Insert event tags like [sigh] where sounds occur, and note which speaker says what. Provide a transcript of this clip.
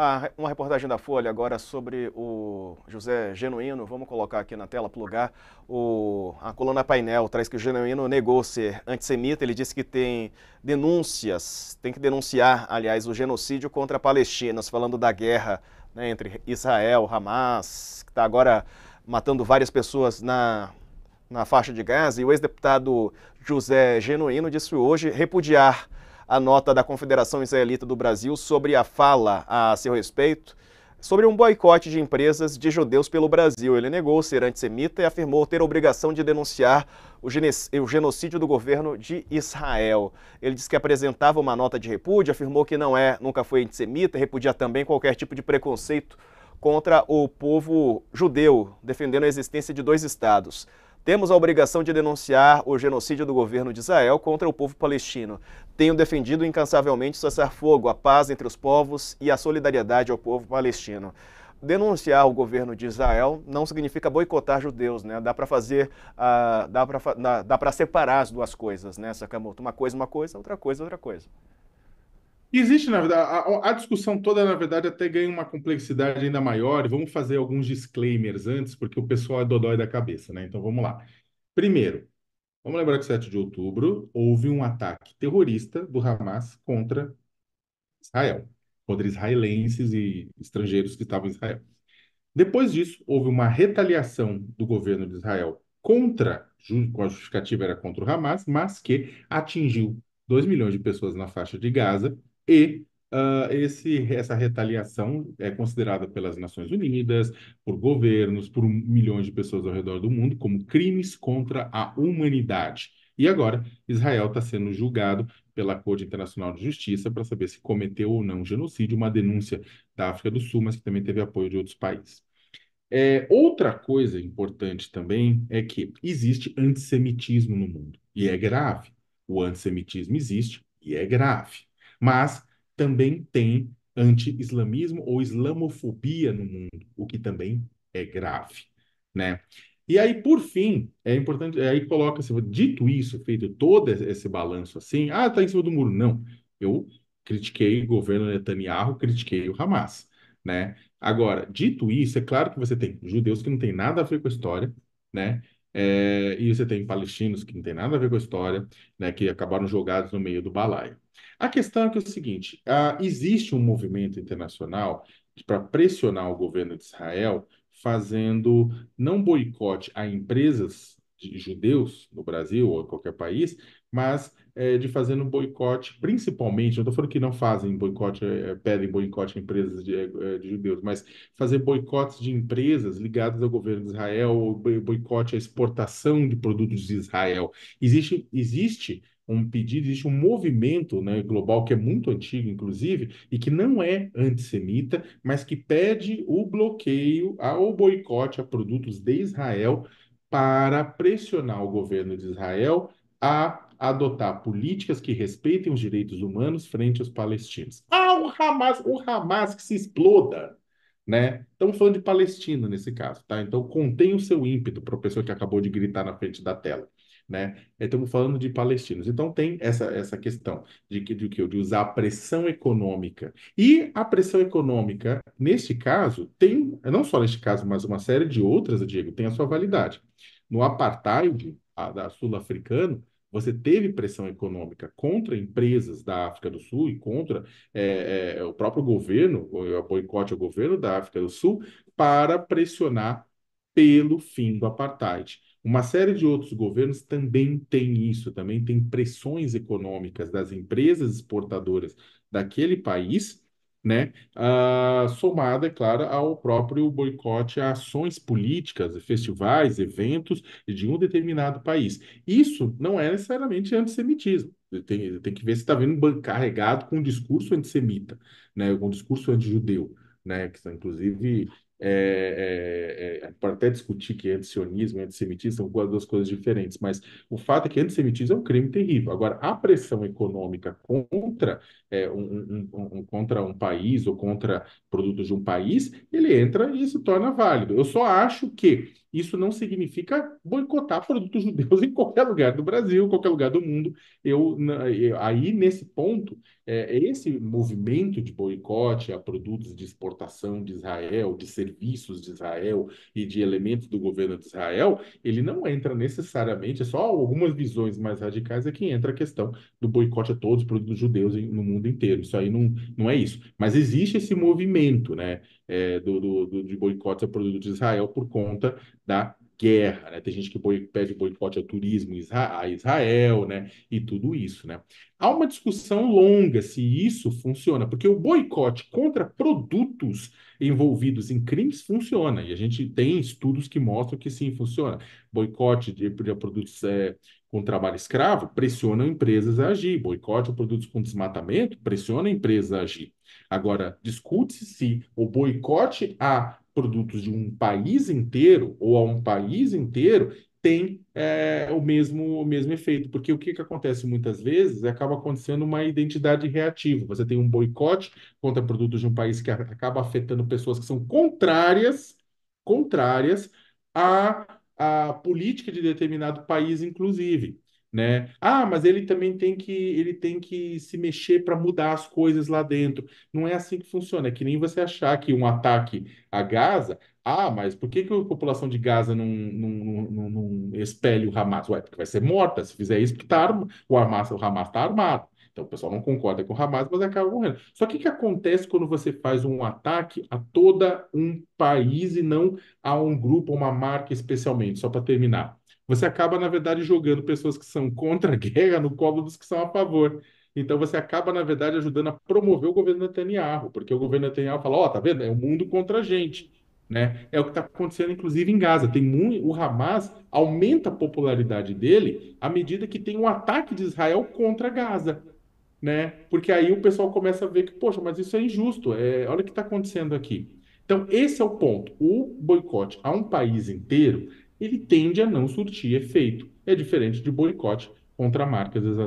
Speaker 1: Ah, uma reportagem da Folha agora sobre o José Genuíno. Vamos colocar aqui na tela, plugar. O, a coluna painel traz que o Genuíno negou ser antissemita. Ele disse que tem denúncias, tem que denunciar, aliás, o genocídio contra palestinos, falando da guerra né, entre Israel, Hamas, que está agora matando várias pessoas na, na faixa de Gaza. E o ex-deputado José Genuíno disse hoje repudiar a nota da Confederação Israelita do Brasil sobre a fala a seu respeito sobre um boicote de empresas de judeus pelo Brasil. Ele negou ser antissemita e afirmou ter a obrigação de denunciar o genocídio do governo de Israel. Ele disse que apresentava uma nota de repúdio, afirmou que não é, nunca foi antissemita, repudia também qualquer tipo de preconceito contra o povo judeu, defendendo a existência de dois estados. Temos a obrigação de denunciar o genocídio do governo de Israel contra o povo palestino. Tenho defendido incansavelmente o cessar-fogo, a paz entre os povos e a solidariedade ao povo palestino denunciar o governo de Israel não significa boicotar judeus, né? Dá para fazer, uh, dá para separar as duas coisas, né, Sakamoto? Uma coisa, uma coisa, outra coisa, outra coisa.
Speaker 2: Existe, na verdade, a, a, discussão toda, na verdade, até ganha uma complexidade ainda maior. E vamos fazer alguns disclaimers antes, porque o pessoal é dodói da cabeça, né? Então vamos lá. Primeiro, vamos lembrar que 7 de outubro houve um ataque terrorista do Hamas contra Israel, contra israelenses e estrangeiros que estavam em Israel. Depois disso, houve uma retaliação do governo de Israel contra, com a justificativa era contra o Hamas, mas que atingiu 2 milhões de pessoas na faixa de Gaza e uh, esse, essa retaliação é considerada pelas Nações Unidas, por governos, por milhões de pessoas ao redor do mundo, como crimes contra a humanidade. E agora, Israel está sendo julgado pela Corte Internacional de Justiça para saber se cometeu ou não genocídio, uma denúncia da África do Sul, mas que também teve apoio de outros países. É, outra coisa importante também é que existe antissemitismo no mundo, e é grave. O antissemitismo existe e é grave mas também tem anti-islamismo ou islamofobia no mundo, o que também é grave, né? E aí, por fim, é importante, é, aí coloca, dito isso, feito todo esse balanço assim, ah, tá em cima do muro. Não, eu critiquei o governo Netanyahu, critiquei o Hamas, né? Agora, dito isso, é claro que você tem judeus que não tem nada a ver com a história, né? É, e você tem palestinos que não tem nada a ver com a história, né, que acabaram jogados no meio do balaio. A questão é que é o seguinte: existe um movimento internacional para pressionar o governo de Israel, fazendo não boicote a empresas de judeus no Brasil ou em qualquer país, mas é, de fazendo boicote, principalmente, não estou falando que não fazem boicote, é, é pedem boicote a empresas de, é, é, de, judeus, mas fazer boicotes de empresas ligadas ao governo de Israel, ou boicote à exportação de produtos de Israel. Existe, existe um pedido, existe um movimento né, global que é muito antigo, inclusive, e que não é antissemita, mas que pede o bloqueio ou boicote a produtos de Israel para pressionar o governo de Israel a adotar políticas que respeitem os direitos humanos frente aos palestinos. Ah, o Hamas, o Hamas que se exploda, né? Estamos falando de Palestina nesse caso, tá? Então contém o seu ímpeto para a pessoa que acabou de gritar na frente da tela. Né? É, estamos falando de palestinos. Então tem essa, essa questão de que de, de usar a pressão econômica. E a pressão econômica, neste caso, tem, não só neste caso, mas uma série de outras, Diego, tem a sua validade. No apartheid a, da sul-africano, você teve pressão econômica contra empresas da África do Sul e contra é, é, o próprio governo, o boicote ao governo da África do Sul, para pressionar pelo fim do apartheid. Uma série de outros governos também tem isso, também tem pressões econômicas das empresas exportadoras daquele país né? Ah, somada, é claro, ao próprio boicote a ações políticas, festivais, eventos de um determinado país. Isso não é necessariamente antissemitismo. Tem, tem que ver se está vindo carregado com um discurso antissemita, né? com um discurso antijudeu. Né, que são inclusive é, é, é, para até discutir que é antisionismo e antissemitismo são duas coisas diferentes, mas o fato é que antissemitismo é um crime terrível. Agora, a pressão econômica contra, é, um, um, um, contra um país ou contra produtos de um país, ele entra e se torna válido. Eu só acho que isso não significa boicotar produtos judeus [laughs] em qualquer lugar do Brasil, qualquer lugar do mundo. Eu, eu aí nesse ponto, é, esse movimento de boicote a produtos de exportação de Israel, de serviços de Israel e de elementos do governo de Israel, ele não entra necessariamente, é só algumas visões mais radicais é que entra a questão do boicote a todos os produtos judeus no mundo inteiro. Isso aí não, não é isso. Mas existe esse movimento, né? é, do, do, do, de boicote a produtos de Israel por conta da guerra, né? Tem gente que boi, pede boicote ao turismo a Israel, né? E tudo isso, né? Há uma discussão longa se isso funciona, porque o boicote contra produtos envolvidos em crimes funciona, e a gente tem estudos que mostram que sim, funciona. Boicote de, de produtos é, com trabalho escravo pressiona empresas a agir, boicote a produtos com desmatamento pressiona empresas a agir. Agora, discute-se se o boicote a produtos de um país inteiro ou a um país inteiro tem é, o, mesmo, o mesmo efeito, porque o que, que acontece muitas vezes é, acaba acontecendo uma identidade reativa. Você tem um boicote contra produtos de um país que acaba afetando pessoas que são contrárias, contrárias à, à política de determinado país, inclusive né? Ah, mas ele também tem que ele tem que se mexer para mudar as coisas lá dentro. Não é assim que funciona. É que nem você achar que um ataque a Gaza, ah, mas por que, que a população de Gaza não, não, não, não expele o Hamas? Ué, porque vai ser morta se fizer isso, porque tá, o Hamas o Hamas está armado. Então o pessoal não concorda com o Hamas, mas acaba morrendo. Só que o que acontece quando você faz um ataque a todo um país e não a um grupo, uma marca especialmente? Só para terminar você acaba, na verdade, jogando pessoas que são contra a guerra no colo dos que são a favor. Então você acaba, na verdade, ajudando a promover o governo Netanyahu, porque o governo Netanyahu fala, ó, oh, tá vendo? É o mundo contra a gente. Né? É o que está acontecendo, inclusive, em Gaza. Tem o Hamas aumenta a popularidade dele à medida que tem um ataque de Israel contra Gaza. Né? Porque aí o pessoal começa a ver que, poxa, mas isso é injusto, é, olha o que está acontecendo aqui. Então, esse é o ponto. O boicote a um país inteiro ele tende a não surtir efeito. É diferente de boicote contra marcas, exatamente.